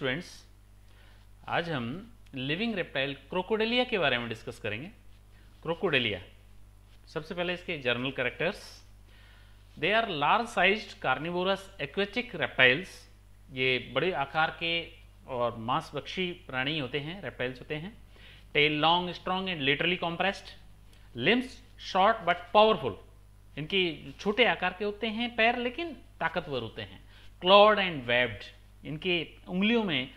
Morning students आज हम living reptile क्रोकोडेलिया के बारे में डिस्कस करेंगे क्रोकोडेलिया सबसे पहले इसके general characters they are large size carnivorous aquatic reptiles ये बड़े आकार के और मांसभक्षी प्राणी होते हैं रेप्टाइल्स होते हैं tail long strong and laterally compressed limbs short but powerful इनकी छोटे आकार के होते हैं पैर लेकिन ताकतवर होते हैं क्लॉड एंड वेब्ड इनके उंगलियों में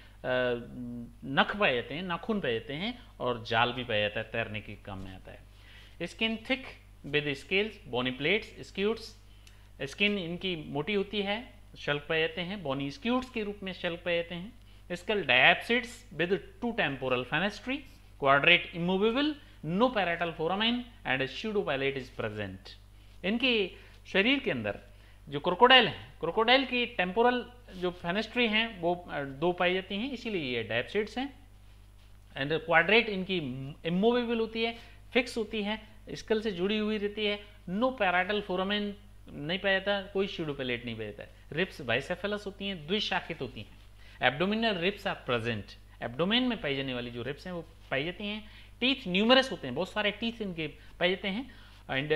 नख पाए जाते हैं नाखून पाए जाते हैं और जाल भी पाया जाता है तैरने के काम में आता है skin thick with scales bony plates scutes skin इनकी मोटी होती है शल्क पाए जाते हैं बोनी स्क्यूट्स के रूप में शल्क पाए जाते हैं skull diapsids with two temporal fenestrae quadrate immovable no parietal foramen and pseudo palate is present इनके शरीर के अंदर जो क्रोकोडाइल है क्रोकोडाइल की टेम्पोरल जो फेनेस्ट्री हैं वो दो पाई जाती हैं इसीलिए ये डायपसीड्स हैं एंड क्वाड्रेट इनकी इमोवेबल होती है फिक्स होती है स्कल से जुड़ी हुई रहती है नो पैराटल फोरामेन नहीं पाया जाता कोई शिडोपेलेट नहीं पाया जाता रिप्स बाइसेफेलस होती हैं द्विशाखित होती हैं abdominal ribs are present abdomen में पाई जाने वाली जो रिप्स हैं वो पाई जाती हैं टीथ न्यूमरस होते हैं बहुत सारे टीथ इनके पाए जाते हैं and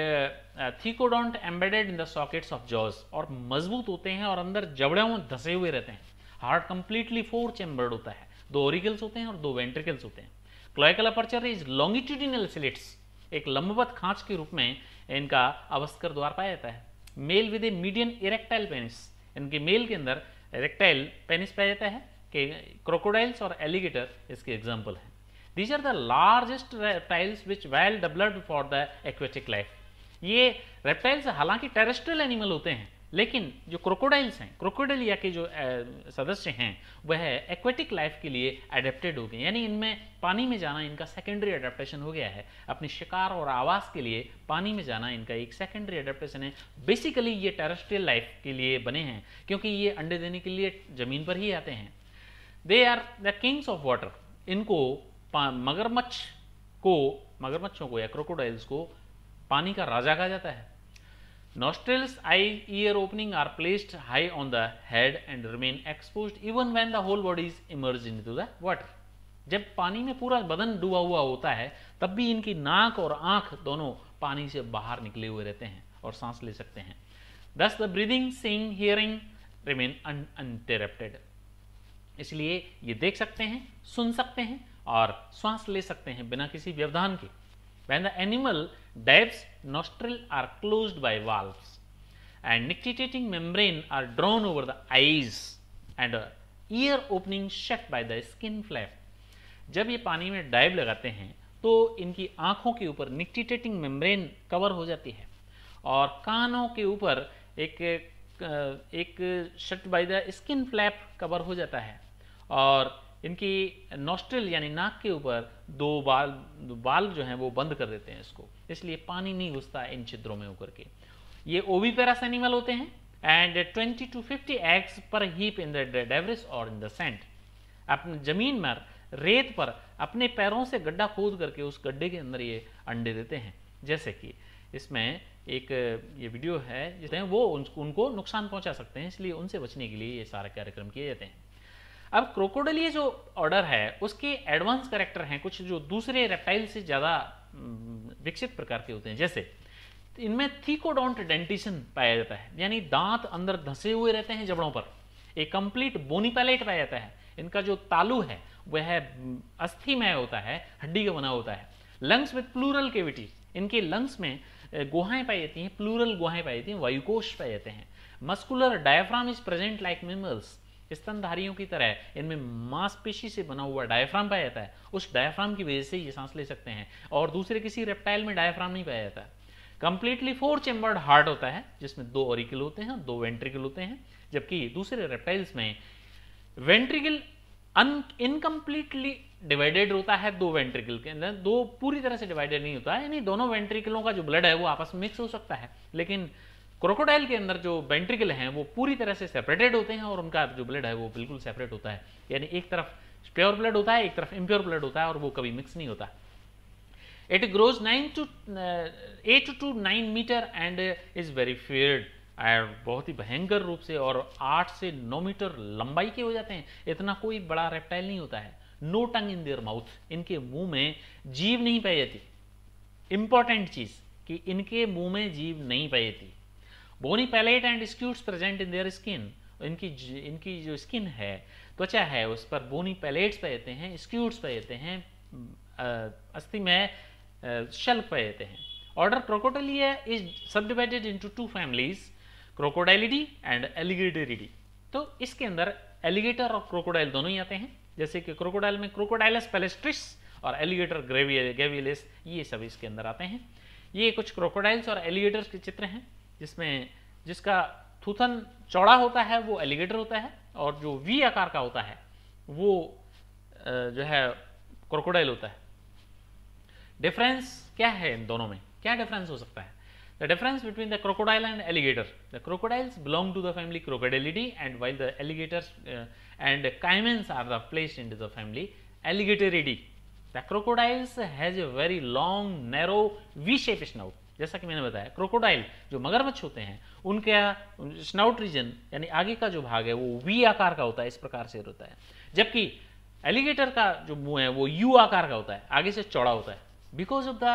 thecodont embedded in the sockets of jaws और मजबूत होते हैं और अंदर जबड़ों धसे हुए रहते हैं हार्ट कंप्लीटली फोर चैम्बर्ड होता है दो ओरिकल्स होते हैं और दो वेंट्रिकल्स होते हैं cloacal aperture is longitudinal slits एक लंबवत खांच के रूप में इनका अवस्कर द्वार पाया जाता है male with a medium erectile penis इनके मेल के अंदर इरेक्टाइल पेनिस पाया जाता है कि क्रोकोडाइल्स और एलिगेटर इसके एग्जाम्पल हैं these are the largest reptiles which well developed for the aquatic life ये रेप्टाइल्स हालांकि टेरेस्ट्रियल एनिमल होते हैं लेकिन जो क्रोकोडाइल्स हैं क्रोकोडलिया के जो सदस्य हैं वह एक्वेटिक लाइफ के लिए एडेप्टेड हो गए यानी इनमें पानी में जाना इनका सेकेंडरी अडेप्टेशन हो गया है अपने शिकार और आवास के लिए पानी में जाना इनका एक सेकेंडरी अडेप्टेशन है बेसिकली ये टेरेस्ट्रियल लाइफ के लिए बने हैं क्योंकि ये अंडे देने के लिए जमीन पर ही आते हैं they are the kings of water इनको मगरमच्छ को मगरमच्छों को या क्रोकोडाइल्स को पानी का राजा कहा जाता है eye ear opening are placed high on the head and remain expose even when the whole body is immerse into the water जब पानी में पूरा बदन डूबा हुआ होता है तब भी इनकी नाक और आंख दोनों पानी से बाहर निकले हुए रहते हैं और सांस ले सकते हैं thus the breathing seeing hearing remain uninterrupted इसलिए ये देख सकते हैं सुन सकते हैं और श्वास ले सकते हैं बिना किसी व्यवधान के when the animal dives nostril are closed by valves and nictitating membrane are drawn over the eyes and ear opening shut by the skin flap जब ये पानी में डाइव लगाते हैं तो इनकी आंखों के ऊपर निकटेटिंग मेम्ब्रेन कवर हो जाती है और कानों के ऊपर एक एक shut by the skin flap cover हो जाता है और इनकी नोस्ट्रिल यानी नाक के ऊपर दो बाल दो बाल जो हैं वो बंद कर देते हैं इसको इसलिए पानी नहीं घुसता इन छिद्रों में होकर के ये ओवी पेरास एनिमल होते हैं and 20 to 50 eggs per heap in the debris और इन द सेंट अपने जमीन में रेत पर अपने पैरों से गड्ढा खोद करके उस गड्ढे के अंदर ये अंडे देते हैं जैसे कि इसमें एक ये वीडियो है जिसमें वो उनको नुकसान पहुंचा सकते हैं इसलिए उनसे बचने के लिए ये सारे कार्यक्रम किए जाते हैं अब क्रोकोडल जो ऑर्डर है उसके एडवांस करेक्टर हैं कुछ जो दूसरे रेप्टाइल से ज़्यादा हम्म, विकसित प्रकार के होते हैं जैसे इनमें थीकोडोंट डेंटिशन पाया जाता है यानी दांत अंदर धंसे हुए रहते हैं जबड़ों पर एक कंप्लीट बोनी पैलेट पाया जाता है इनका जो तालू है वह हम्म, अस्थिमय होता है हड्डी का बना होता है लंग्स विथ प्लूरल केविटी इनके लंग्स में गुहाएं पाई जाती हैं प्लूरल गुहाएं पाई जाती हैं वायुकोश पाए जाते हैं muscular diaphragm is present like mammals स्तनधारियों की तरह इनमें मांसपेशी से बना हुआ डायफ्राम पाया जाता है उस डायफ्राम की वजह से ये सांस ले सकते हैं और दूसरे किसी रेप्टाइल में डायफ्राम नहीं पाया जाता कंप्लीटली फोर चेम्बर्ड हार्ट होता है जिसमें दो ओरिकल होते हैं दो वेंट्रिकल होते हैं जबकि दूसरे रेप्टाइल्स में वेंट्रिकल इनकम्प्लीटली डिवाइडेड होता है दो वेंट्रिकल के अंदर दो पूरी तरह से डिवाइडेड नहीं होता है यानी दोनों वेंट्रिकलों का जो ब्लड है वो आपस में मिक्स हो सकता है लेकिन क्रोकोडाइल के अंदर जो वेंट्रिकल हैं वो पूरी तरह से सेपरेटेड होते हैं और उनका जो ब्लड है वो बिल्कुल सेपरेट होता है यानी एक तरफ प्योर ब्लड होता है एक तरफ इम्प्योर ब्लड होता है और वो कभी मिक्स नहीं होता it grows nine to eight to nine meter and is very feared बहुत ही भयंकर रूप से और आठ से नौ मीटर लंबाई के हो जाते हैं इतना कोई बड़ा रेप्टाइल नहीं होता है no tongue in their mouth इनके मुंह में जीव नहीं पाई जाती इंपॉर्टेंट चीज कि इनके मुंह में जीव नहीं पाई जाती bony palate and scutes present in their skin इनकी इनकी जो स्किन है त्वचा है उस पर बोनी पैलेट्स पहते हैं स्क्यूट्स पहते हैं अस्थि में शल्क पहते हैं order crocodilia is sub divided into two families crocodylidae and alligatoridae तो इसके अंदर एलिगेटर और क्रोकोडाइल दोनों ही आते हैं जैसे कि क्रोकोडाइल में क्रोकोडाइलस पेलेस्ट्रिस और एलिगेटर ग्रेवियलिस ये सब इसके अंदर आते हैं ये कुछ क्रोकोडाइल्स और एलिगेटर्स के चित्र हैं जिसमें जिसका थूथन चौड़ा होता है वो एलिगेटर होता है और जो वी आकार का होता है वो जो है क्रोकोडाइल होता है डिफरेंस क्या है इन दोनों में क्या डिफरेंस हो सकता है the difference between the crocodile and alligator the crocodiles belong to the family crocodylidae and while the alligators and caimans are the place in the family alligatoridae the crocodiles has a very long narrow V shape snout जैसा कि मैंने बताया crocodile जो मगरमच्छ होते हैं उनके snout reason यानी आगे का जो भाग है वो वी आकार का होता है इस प्रकार से होता है जबकि एलिगेटर का जो मुंह है वो यू आकार का होता है आगे से चौड़ा होता है because of the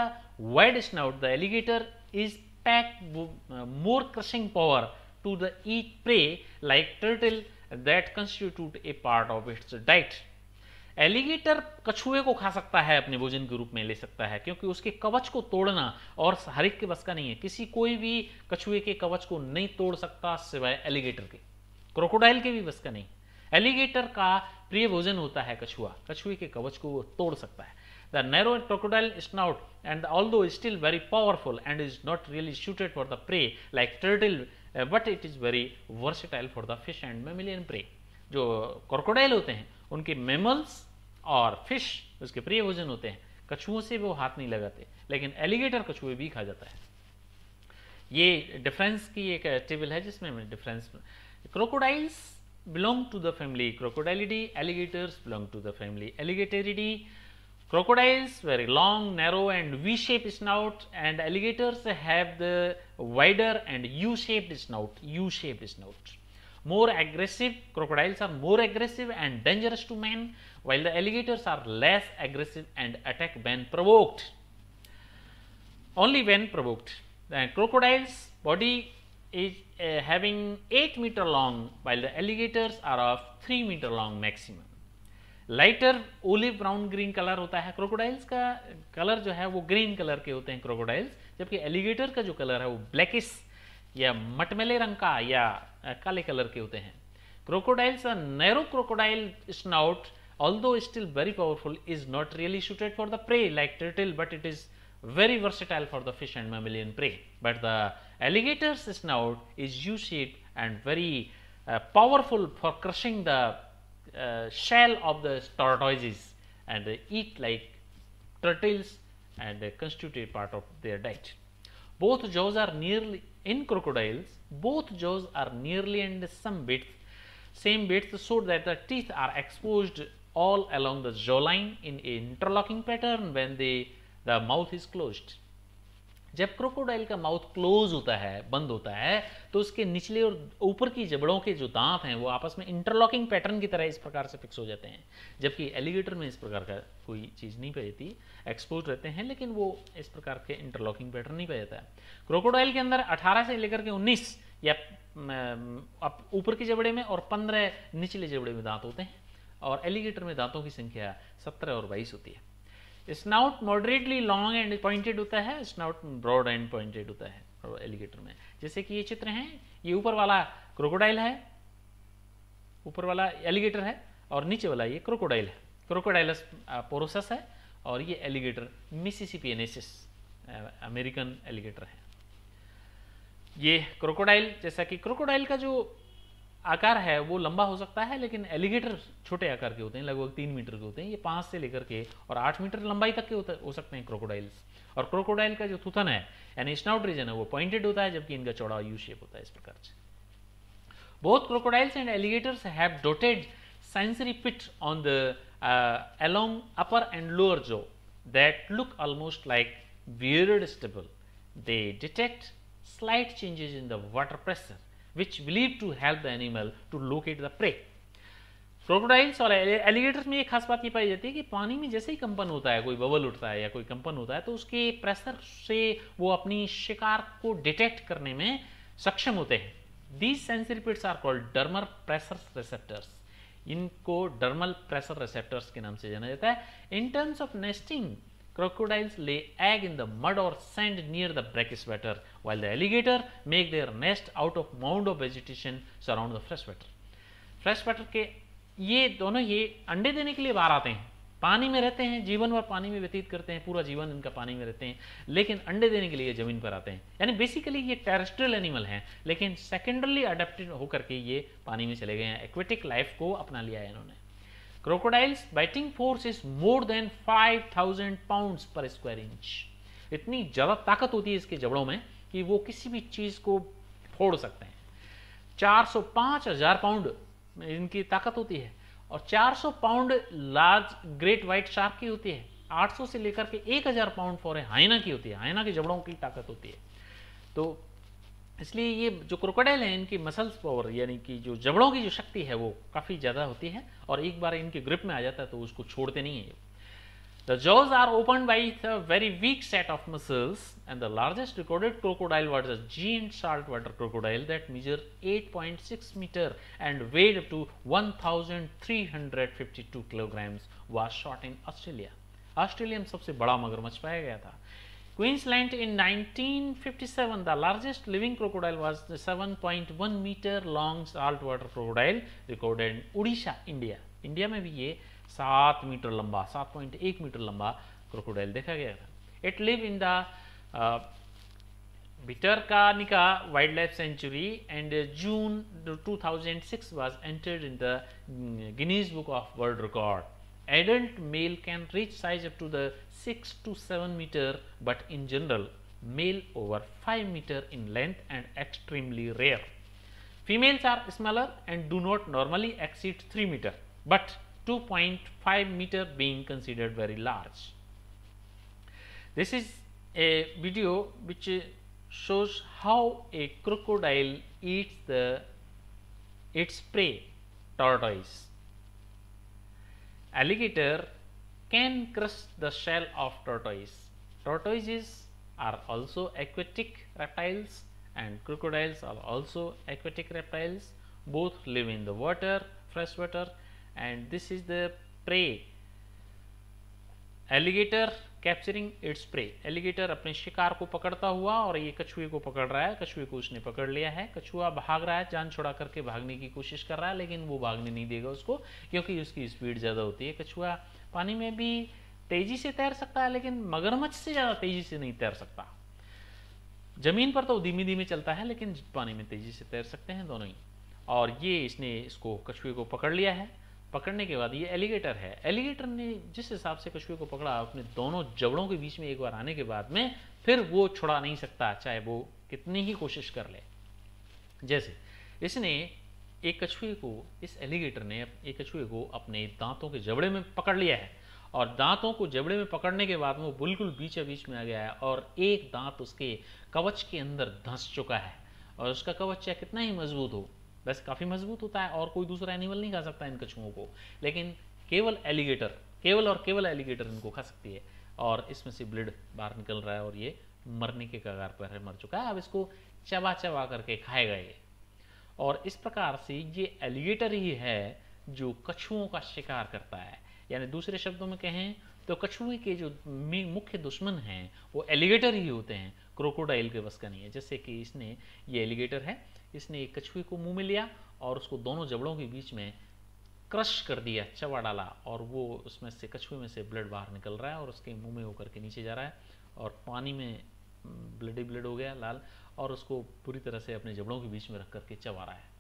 wide snout the alligator is pack more crushing power to the eat prey like turtle that constitute a part of its diet alligator कछुए को खा सकता है अपने भोजन के रूप में ले सकता है क्योंकि उसके कवच को तोड़ना और हर एक के बस का नहीं है किसी कोई भी कछुए के कवच को नहीं तोड़ सकता सिवाय एलिगेटर के क्रोकोडाइल के भी बस का नहीं एलिगेटर का प्रिय भोजन होता है कछुआ कछुए के कवच को वो तोड़ सकता है the narrow crocodile is not and although still very powerful and is not really suited for the prey like turtle but it is very versatile for the fish and mammalian prey जो crocodile होते हैं उनके mammals और fish उसके प्रिय भोजन होते हैं कछुओं से वो हाथ नहीं लगाते लेकिन एलिगेटर कछुए भी खा जाता है ये डिफरेंस की एक टेबल है जिसमें difference crocodiles belong to the family crocodylidae alligators belong to the family alligatoridae crocodiles very long narrow and V shape snout and alligators have the wider and U shape snout U shape snout more aggressive crocodiles are more aggressive and dangerous to man while the alligators are less aggressive and attack when provoked only when provoked the crocodiles body is uh, having 8 meter long while the alligators are of 3 meter long maximum lighter olive brown green color hota hai crocodiles ka color jo hai wo green color ke hote hain crocodiles jabki alligator ka jo color hai wo blackish या मटमेले रंग का या काले colour के crocodiles a narrow crocodile snout although still very powerful is not really suited for the prey like turtle but it is very versatile for the fish and mammalian prey but the alligator's snout is u-shaped and very uh, powerful for crushing the uh, shell of the tortoises and eat like turtles and uh, constitute part of their diet both jaws are nearly in crocodiles, both jaws are nearly and some bits width, same width so that the teeth are exposed all along the jawline in a interlocking pattern when the, the mouth is closed. जब crocodile का mouth close होता है बंद होता है तो उसके निचले और ऊपर की जबड़ों के जो दांत हैं वो आपस में इंटरलॉकिंग पैटर्न की तरह इस प्रकार से फिक्स हो जाते हैं जबकि एलिगेटर में इस प्रकार का कोई चीज़ नहीं पाई एक्सपोज रहते हैं लेकिन वो इस प्रकार के इंटरलॉकिंग पैटर्न नहीं पाया जाता है क्रोकोडाइल के अंदर अठारह से लेकर के उन्नीस या ऊपर के जबड़े में और पंद्रह निचले जबड़े में दांत होते हैं और एलिगेटर में दांतों की संख्या सत्रह और बाईस होती है snout moderately long and pointed होता है स्नाउट ब्रॉड एंड पॉइंटेड होता है एलिगेटर में जैसे कि ये चित्र हैं ये ऊपर वाला क्रोकोडाइल है ऊपर वाला एलिगेटर है और नीचे वाला ये क्रोकोडाइल है क्रोकोडाइलस पोरोसस है और ये एलिगेटर मिसिसिपियनेसिस अमेरिकन एलिगेटर है ये क्रोकोडाइल जैसा कि क्रोकोडाइल का जो आकार है वो लंबा हो सकता है लेकिन एलिगेटर छोटे आकार के होते हैं लगभग तीन मीटर के होते हैं ये पांच से लेकर के और आठ मीटर लंबाई तक के हो सकते हैं क्रोकोडाइल्स और क्रोकोडाइल का जो थुथन है यानी स्नाउट रीजन है वो पॉइंटेड होता है जबकि इनका चौड़ा यू शेप होता है इस प्रकार से बहुत crocodiles and alligators have dotted sensory pit on the along upper and lower जो that look almost like wearable they detect slight changes in the water pressure which believed to help the animal to locate the prey. Crocodiles और alligators में एक खास बात ये पाई जाती है कि पानी में जैसे ही कंपन होता है कोई बबल उठता है या कोई कंपन होता है तो उसके प्रेशर से वो अपनी शिकार को डिटेक्ट करने में सक्षम होते हैं these sensory pits are called dermal pressure receptors इनको डर्मल प्रेशर रिसेप्टर्स के नाम से जाना जाता है in terms of nesting Crocodiles lay egg in the mud or sand near the brackish water, while the alligator make their nest out of mound of vegetation surround the fresh water. Fresh water के ये दोनों ये अंडे देने के लिए बाहर आते हैं पानी में रहते हैं जीवन भर पानी में व्यतीत करते हैं पूरा जीवन इनका पानी में रहते हैं लेकिन अंडे देने के लिए जमीन पर आते हैं यानी बेसिकली ये टेरेस्ट्रियल एनिमल हैं लेकिन सेकेंडरली अडेप्टेड होकर के ये पानी में चले गए हैं एक्वेटिक लाइफ को अपना लिया है इन्होंने crocodiles biting force is more than 5000 pounds पर स्क्वायर इंच इतनी ज़्यादा ताकत होती है इसके जबड़ों में कि वो किसी भी चीज़ को फोड़ सकते हैं 405 हजार पाउंड इनकी ताकत होती है और 400 pound large great white shark की होती है 800 से लेकर के 1000 पाउंड फॉर हाइना की होती है हाइना के जबड़ों की ताकत होती है तो इसलिए ये जो क्रोकोडाइल है इनकी मसल्स पावर यानी कि जो जबड़ों की जो शक्ति है वो काफी ज्यादा होती है और एक बार इनके ग्रिप में आ जाता है तो उसको छोड़ते नहीं है the jaws are open by the very weak set of muscles and the largest recorded crocodile water जी and salt water crocodile that measure 8.6 meter and weight up to 1,352 kilograms was shot in Australia Australia में सबसे बड़ा मगरमच्छ पाया गया था Queensland in 1957, the largest living crocodile was the 7.1 meter long saltwater crocodile recorded in Odisha, India. India में भी ये 7 मीटर लंबा 7.1 मीटर लंबा crocodile देखा गया था it live in the Wildlife Sanctuary and uh, June 2006 was entered in the mm, Guinness Book of World Record adult male can reach size up to the 6 to 7 meter, but in general male over 5 meter in length and extremely rare. Females are smaller and do not normally exceed 3 meter, but 2.5 meter being considered very large. This is a video which shows how a crocodile eats the its prey tortoise alligator can crush the shell of tortoise. Tortoises are also aquatic reptiles and crocodiles are also aquatic reptiles. Both live in the water, fresh water and this is the prey. Alligator capturing its prey alligator अपने शिकार को पकड़ता हुआ और ये कछुए को पकड़ रहा है कछुए को उसने पकड़ लिया है कछुआ भाग रहा है जान छोड़ा करके भागने की कोशिश कर रहा है लेकिन वो भागने नहीं देगा उसको क्योंकि उसकी स्पीड ज़्यादा होती है कछुआ पानी में भी तेजी से तैर सकता है लेकिन मगरमच्छ से ज़्यादा तेजी से नहीं तैर सकता जमीन पर तो धीमी धीमी चलता है लेकिन पानी में तेजी से तैर सकते हैं दोनों ही और ये इसने इसको कछुए को पकड़ लिया है पकड़ने के बाद ये एलिगेटर है एलिगेटर ने जिस हिसाब से कछुए को पकड़ा अपने दोनों जबड़ों के बीच में एक बार आने के बाद में फिर वो छुड़ा नहीं सकता चाहे वो कितनी ही कोशिश कर ले जैसे इसने एक कछुए को इस एलिगेटर ने एक कछुए को अपने दांतों के जबड़े में पकड़ लिया है और दांतों को जबड़े में पकड़ने के बाद वो बिल्कुल बीच बीच में आ गया है और एक दांत उसके कवच के अंदर धंस चुका है और उसका कवच चाहे कितना ही मजबूत हो वैसे काफ़ी मजबूत होता है और कोई दूसरा एनिमल नहीं खा सकता इन कछुओं को लेकिन केवल एलिगेटर केवल और केवल एलिगेटर इनको खा सकती है और इसमें से ब्लड बाहर निकल रहा है और ये मरने के कगार पर है मर चुका है अब इसको चबा चबा करके खाएगा ये और इस प्रकार से ये एलिगेटर ही है जो कछुओं का शिकार करता है यानी दूसरे शब्दों में कहें तो कछुए के जो मुख्य दुश्मन हैं वो एलिगेटर ही होते हैं क्रोकोडाइल के बस का नहीं है जैसे कि इसने ये एलिगेटर है इसने एक कछुए को मुंह में लिया और उसको दोनों जबड़ों के बीच में क्रश कर दिया चबा डाला और वो उसमें से कछुए में से ब्लड बाहर निकल रहा है और उसके मुंह में होकर के नीचे जा रहा है और पानी में ब्लड ही ब्लड हो गया लाल और उसको पूरी तरह से अपने जबड़ों के बीच में रख करके चबा रहा है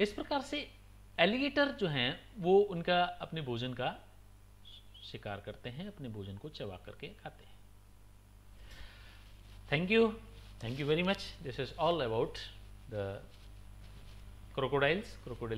इस प्रकार से एलिगेटर जो हैं वो उनका अपने भोजन का शिकार करते हैं अपने भोजन को चबा करके खाते हैं thank you Thank you very much. This is all about the crocodiles, crocodile